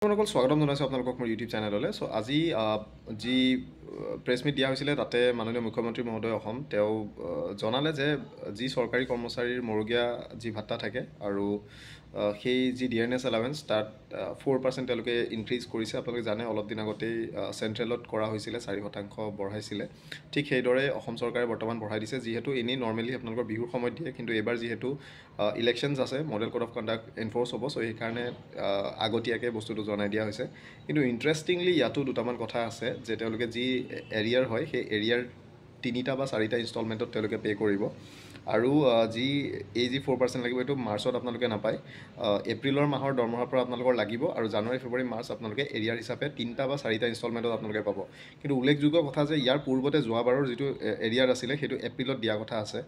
আপোনালোকক স্বাগতম জনাইছোঁ আপোনালোকক মোৰ ইউটিউব চেনেললৈ চ' আজি যি প্ৰেছ মিট দিয়া হৈছিলে তাতে মাননীয় মুখ্যমন্ত্ৰী মহোদয় অসম তেওঁ জনালে যে যি চৰকাৰী কৰ্মচাৰীৰ মৰগীয়া যি ভাট্টা থাকে আৰু সেই যি ডি এন এছ এলাৱেঞ্চ তাত ফ'ৰ পাৰ্চেণ্ট তেওঁলোকে ইনক্ৰিজ কৰিছে আপোনালোকে জানে অলপ দিন আগতেই চেণ্ট্ৰেলত কৰা হৈছিলে চাৰি শতাংশ বঢ়াইছিলে ঠিক সেইদৰে অসম চৰকাৰে বৰ্তমান বঢ়াই দিছে যিহেতু এনেই নৰ্মেলি আপোনালোকৰ বিহুৰ সময়ত দিয়ে কিন্তু এইবাৰ যিহেতু ইলেকশ্যনছ আছে model code of conduct enforce হ'ব চ' সেইকাৰণে আগতীয়াকৈ বস্তুটো জনাই দিয়া হৈছে কিন্তু ইণ্টাৰেষ্টিংলি ইয়াতো দুটামান কথা আছে যে তেওঁলোকে যি এৰিয়াৰ হয় সেই এৰিয়াৰ তিনিটা বা চাৰিটা ইনষ্টলমেণ্টত তেওঁলোকে পে' কৰিব আৰু যি এই যি ফ'ৰ পাৰ্চেণ্ট লাগিব সেইটো মাৰ্চত আপোনালোকে নাপায় এপ্ৰিলৰ মাহৰ দৰমহাৰ পৰা আপোনালোকৰ লাগিব আৰু জানুৱাৰী ফেব্ৰুৱাৰী মাৰ্চ আপোনালোকে এৰিয়াৰ হিচাপে তিনিটা বা চাৰিটা ইনষ্টলমেণ্টত আপোনালোকে পাব কিন্তু উল্লেখযোগ্য কথা যে ইয়াৰ পূৰ্বতে যোৱাবাৰৰ যিটো এৰিয়াৰ আছিলে সেইটো এপ্ৰিলত দিয়া কথা আছে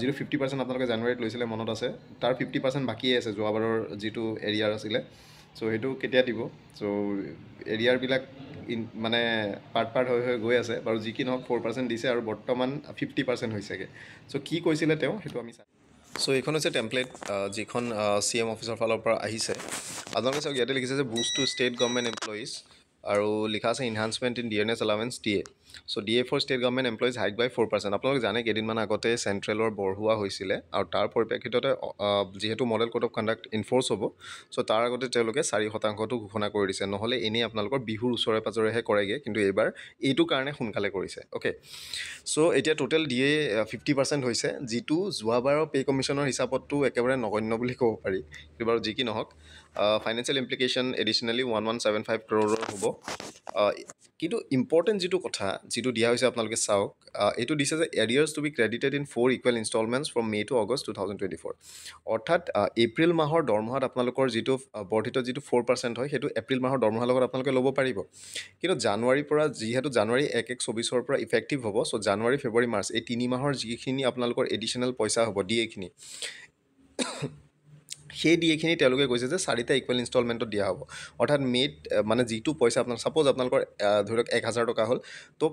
যিটো ফিফটি পাৰ্চেণ্ট আপোনালোকে জানুৱাৰীত লৈছিলে মনত আছে তাৰ ফিফটি পাৰ্চেণ্ট বাকীয়ে আছে যোৱাবাৰৰ যিটো এৰিয়াৰ আছিলে চ' সেইটো কেতিয়া দিব চ' এৰিয়াৰবিলাক ইন মানে পাৰ্ট পাৰ্ট হৈ হৈ গৈ আছে বাৰু যি কি নহওক ফ'ৰ পাৰ্চেণ্ট দিছে আৰু বৰ্তমান ফিফটি পাৰ্চেণ্ট হৈছেগৈ চ' কি কৈছিলে তেওঁ সেইটো আমি চাম চ' এইখন হৈছে টেম্পলেট যিখন চি এম অফিচৰ ফালৰ পৰা আহিছে আপোনালোকে চাওক ইয়াতে লিখিছে যে boost to state government employees আৰু লিখা আছে enhancement in dearness allowance D A so' D A for state government employees hike by four percent আপোনালোকে জানে কেইদিনমান আগতে চেণ্ট্ৰেলৰ বঢ়োৱা হৈছিলে আৰু তাৰ পৰিপ্ৰেক্ষিততে যিহেতু model code of conduct enforce হ'ব চ' তাৰ আগতে তেওঁলোকে চাৰি শতাংশটো ঘোষণা কৰি দিছে নহ'লে এনেই আপোনালোকৰ বিহুৰ ওচৰে পাঁজৰেহে কৰেগৈ কিন্তু এইবাৰ এইটো কাৰণে সোনকালে কৰিছে অ'কে চ' এতিয়া total D A fifty percent হৈছে যিটো যোৱাবাৰৰ পে' কমিশ্যনৰ হিচাপততো একেবাৰে নগণ্য বুলি ক'ব পাৰি কিন্তু বাৰু যি কি নহওক financial implication additionally one one seven five ক্ৰ'ৰৰ হ'ব কিন্তু ইম্পৰ্টেণ্ট যিটো কথা যিটো দিয়া হৈছে আপোনালোকে চাওক এইটো দিছে যে arrears to be credited in four equal instalments from May' to August two thousand twenty four অৰ্থাৎ এপ্ৰিল মাহৰ দৰমহাত আপোনালোকৰ যিটো বৰ্ধিত যিটো ফ'ৰ পাৰ্চেণ্ট হয় সেইটো এপ্ৰিল মাহৰ দৰমহাৰ লগত আপোনালোকে ল'ব পাৰিব কিন্তু জানুৱাৰীৰ পৰা যিহেতু জানুৱাৰী এক এক চৌবিছৰ পৰা ইফেক্টিভ হ'ব চ' জানুৱাৰী ফেব্ৰুৱাৰী মাৰ্চ এই তিনি মাহৰ যিখিনি আপোনালোকৰ এডিশ্যনেল পইচা হ'ব দিয়েখিনি সেই ডিএখিনি তেওঁলোকে কৈছে যে চাৰিটা ইকুৱেল ইনষ্টলমেণ্টত দিয়া হ'ব অৰ্থাৎ মেড মানে যিটো পইচা আপোনাৰ ছাপ'জ আপোনালোকৰ ধৰি লওক এক হাজাৰ টকা হ'ল তো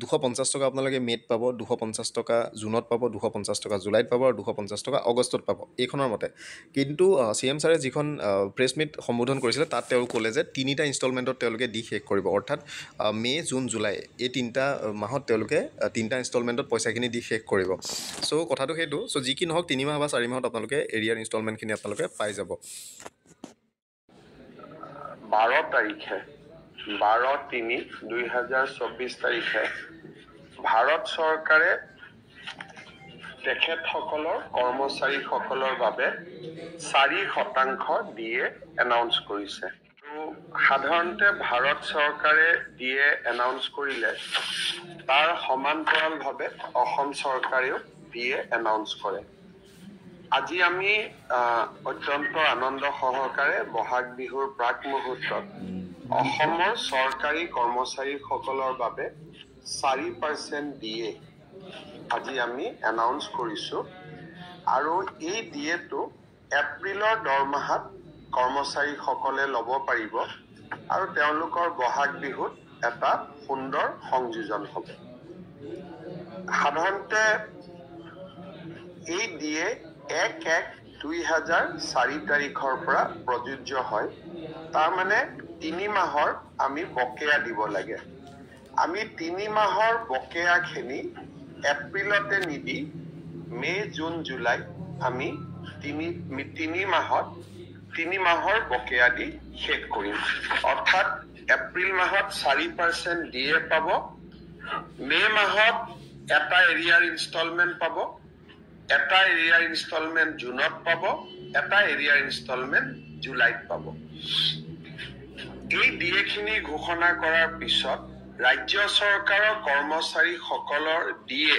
দুশ পঞ্চাছ টকা আপোনালোকে মে'ত পাব দুশ পঞ্চাছ টকা জুনত পাব দুশ পঞ্চাছ টকা জুলাইত পাব আৰু দুশ পঞ্চাছ টকা অগষ্টত পাব এইখনৰ মতে কিন্তু চি এম ছাৰে যিখন প্ৰেছ মিট সম্বোধন কৰিছিলে তাত তেওঁ ক'লে যে তিনিটা ইনষ্টলমেণ্টত তেওঁলোকে দি শেষ কৰিব অৰ্থাৎ মে' জুন জুলাই এই তিনিটা মাহত তেওঁলোকে তিনিটা ইনষ্টলমেণ্টত পইচাখিনি দি শেষ কৰিব চ' কথাটো সেইটো চ' যি কি নহওক তিনিমাহ বা চাৰিমাহত আপোনালোকে এৰিয়াৰ ইনষ্টলমেণ্টখিনি আপোনালোকে পাই যাব বাৰ তাৰিখে বাৰ তিনি দুহেজাৰ চৌবিছ তাৰিখে ভাৰত চৰকাৰে তেখেতসকলৰ কৰ্মচাৰীসকলৰ বাবে চাৰি শতাংশ ডি এ এনাউন্স কৰিছে সাধাৰণতে ভাৰত চৰকাৰে ডি এ এনাউন্স কৰিলে তাৰ সমান্তৰালভাৱে অসম চৰকাৰেও ডিএ এনাউন্স কৰে আজি আমি অত্যন্ত আনন্দ সহকাৰে বহাগ বিহুৰ প্ৰাক মুহূৰ্তত অসমৰ চৰকাৰী কৰ্মচাৰীসকলৰ বাবে চাৰি পাৰ্চেণ্ট ডি এ আজি আমি এনাউন্স কৰিছোঁ আৰু এই ডি এটো এপ্ৰিলৰ দৰমহাত কৰ্মচাৰীসকলে ল'ব পাৰিব আৰু তেওঁলোকৰ বহাগ বিহুত এটা সুন্দৰ সংযোজন হ'ব সাধাৰণতে এই ডি এ এক এক দুই হাজাৰ চাৰি তাৰিখৰ পৰা প্ৰযোজ্য হয় তাৰমানে তিনি মাহৰ আমি বকেয়া দিব লাগে আমি তিনি মাহৰ বকেয়াখিনি এপ্ৰিলতে নিদি মে জুন জুলাই আমি তিনি তিনি মাহত তিনি মাহৰ বকেয়া দি শেষ কৰিম অৰ্থাৎ এপ্ৰিল মাহত চাৰি পাৰ্চেণ্ট ডি এ পাব মে মাহত এটা এৰিয়াৰ ইনষ্টলমেণ্ট পাব এটা এৰিয়াৰ ইনষ্টলমেণ্ট জুনত পাব এটা এৰিয়াৰ ইনষ্টলমেণ্ট জুলাইত পাব এই ডিএখিনি ঘোষণা কৰাৰ পিছত ৰাজ্য চৰকাৰৰ কৰ্মচাৰী কৰ্মচাৰীসকলৰ ডিএ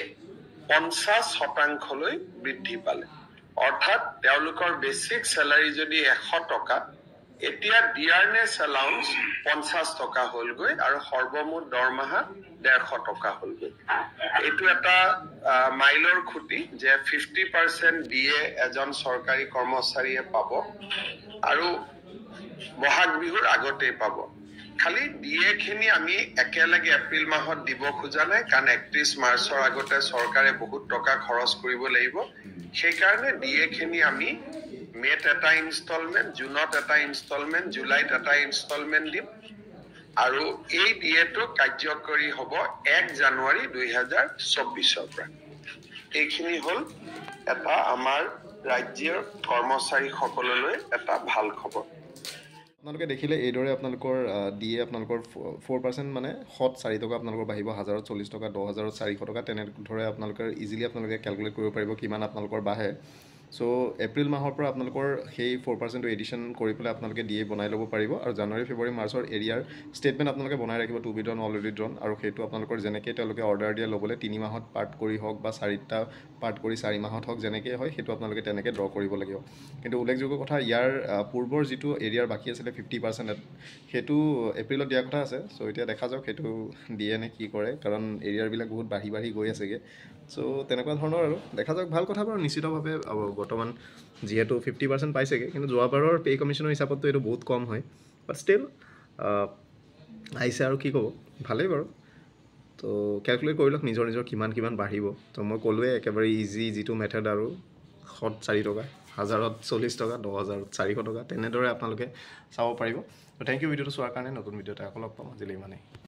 পঞ্চাছ শতাংশলৈ বৃদ্ধি পালে অৰ্থাৎ তেওঁলোকৰ বেচিক চেলাৰী যদি এশ টকা এতিয়া ডিয়াৰনেছ এলাউন্স পঞ্চাছ টকা হ'লগৈ আৰু সৰ্বমুঠ দৰমহা ডেৰশ টকা হ'লগৈ এইটো এটা মাইলৰ খুটি যে ফিফটি পাৰ্চেণ্ট ডি এ এজন চৰকাৰী কৰ্মচাৰীয়ে পাব আৰু বহাগ বিহুৰ আগতেই পাব খালি খিনি আমি একেলগে এপ্ৰিল মাহত দিব খোজা নাই কাৰণ একত্ৰিশ মাৰ্চৰ আগতে চৰকাৰে বহুত টকা খৰচ কৰিব লাগিব সেইকাৰণে খিনি আমি মে'ত এটা ইনষ্টলমেণ্ট জুনত এটা ইনষ্টলমেণ্ট জুলাইত এটা ইনষ্টলমেণ্ট দিম আৰু এই ডি এটো কাৰ্যকৰী হ'ব এক জানুৱাৰী দুহেজাৰ চৌব্বিছৰ পৰা এইখিনি হ'ল এটা আমাৰ ৰাজ্যৰ কৰ্মচাৰীসকললৈ এটা ভাল খবৰ আপোনালোকে দেখিলে এইদৰে আপোনালোকৰ দিয়ে আপোনালোকৰ ফ'ৰ পাৰ্চেণ্ট মানে সৎ চাৰি টকা আপোনালোকৰ বাঢ়িব হাজাৰত চল্লিছ টকা দহ হাজাৰত চাৰিশ টকা তেনেদৰে আপোনালোকে ইজিলি আপোনালোকে কেলকুলেট কৰিব পাৰিব কিমান আপোনালোকৰ বাঢ়ে চ' এপ্ৰিল মাহৰ পৰা আপোনালোকৰ সেই ফ'ৰ পাৰ্চেণ্টটো এডিশ্যন কৰি পেলাই আপোনালোকে দিয়ে বনাই ল'ব পাৰিব আৰু জানুৱাৰী ফেব্ৰুৱাৰী মাৰ্চৰ এৰিয়াৰ ষ্টেটমেণ্ট আপোনালোকে বনাই ৰাখিব to be drawn already drawn আৰু সেইটো আপোনালোকৰ যেনেকৈ তেওঁলোকে অৰ্ডাৰ দিয়ে ল'বলৈ তিনি মাহত পাৰ্ট কৰি হওক বা চাৰিটা পাৰ্ট কৰি চাৰি মাহত হওক যেনেকৈ হয় সেইটো আপোনালোকে তেনেকৈ ড্ৰ কৰিব লাগিব কিন্তু উল্লেখযোগ্য কথা ইয়াৰ পূৰ্বৰ যিটো এৰিয়াৰ বাকী আছিলে ফিফটি পাৰ্চেণ্ট সেইটো এপ্ৰিলত দিয়াৰ কথা আছে চ' এতিয়া দেখা যাওক সেইটো দিয়ে নে কি কৰে কাৰণ এৰিয়াৰবিলাক বহুত বাঢ়ি বাঢ়ি গৈ আছেগৈ চ' তেনেকুৱা ধৰণৰ আৰু দেখা যাওক ভাল কথা বাৰু নিশ্চিতভাৱে বৰ্তমান যিহেতু ফিফটি পাৰ্চেণ্ট পাইছেগৈ কিন্তু যোৱাবাৰৰ পে' কমিশ্যনৰ হিচাপততো এইটো বহুত কম হয় বাট ষ্টিল আহিছে আৰু কি ক'ব ভালেই বাৰু তো কেলকুলেট কৰি লওক নিজৰ নিজৰ কিমান কিমান বাঢ়িব তো মই ক'লোৱেই একেবাৰে ইজি যিটো মেথড আৰু শত চাৰি টকা হাজাৰত চল্লিছ টকা দহ হাজাৰত চাৰিশ টকা তেনেদৰে আপোনালোকে চাব পাৰিব থেংক ইউ ভিডিঅ'টো চোৱাৰ কাৰণে নতুন ভিডিঅ' এটা অলপ পাম আজিলৈ ইমানেই